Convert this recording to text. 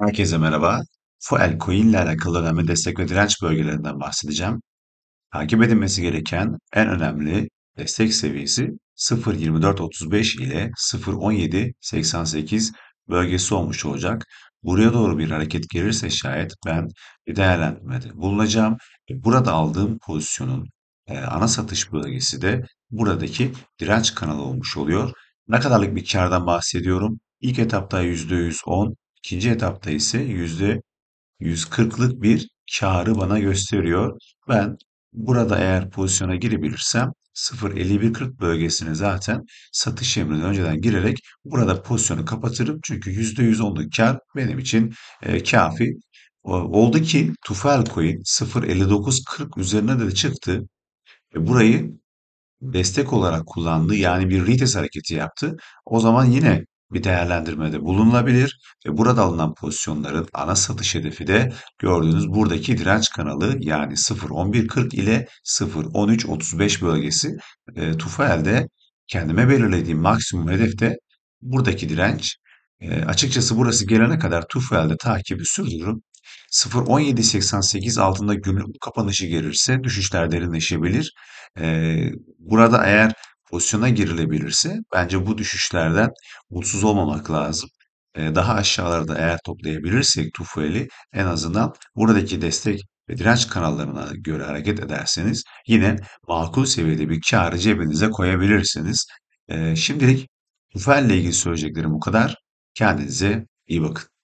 Herkese merhaba. Fuel Coin ile alakalı önemli destek ve direnç bölgelerinden bahsedeceğim. Takip edilmesi gereken en önemli destek seviyesi 0.2435 ile 0.1788 bölgesi olmuş olacak. Buraya doğru bir hareket gelirse şayet ben bir değerlendirmede bulunacağım. Burada aldığım pozisyonun e, ana satış bölgesi de buradaki direnç kanalı olmuş oluyor. Ne kadarlık bir kardan bahsediyorum? İlk etapta %110, İkinci etapta ise yüzde 140'lık bir karı bana gösteriyor. Ben burada eğer pozisyona girebilirsem 0.51.40 bölgesini zaten satış emrini önceden girerek burada pozisyonu kapatırım. Çünkü %110'luk kar benim için e, kafi. Oldu ki Tufel Coin 0.59.40 üzerine de çıktı. E, burayı destek olarak kullandı. Yani bir retest hareketi yaptı. O zaman yine bir değerlendirmede bulunabilir ve burada alınan pozisyonların ana satış hedefi de gördüğünüz buradaki direnç kanalı yani 0.11.40 ile 0.13.35 bölgesi e, TUFAEL'de kendime belirlediğim maksimum hedef de buradaki direnç. E, açıkçası burası gelene kadar TUFAEL'de takibi sürdürürüm. 0.17.88 altında günlük kapanışı gelirse düşüşler derinleşebilir. E, burada eğer pozisyona girilebilirse bence bu düşüşlerden mutsuz olmamak lazım. Daha aşağılarda eğer toplayabilirsek Tufeli en azından buradaki destek ve direnç kanallarına göre hareket ederseniz yine makul seviyede bir karı cebinize koyabilirsiniz. Şimdilik Tufel ile ilgili söyleyeceklerim bu kadar. Kendinize iyi bakın.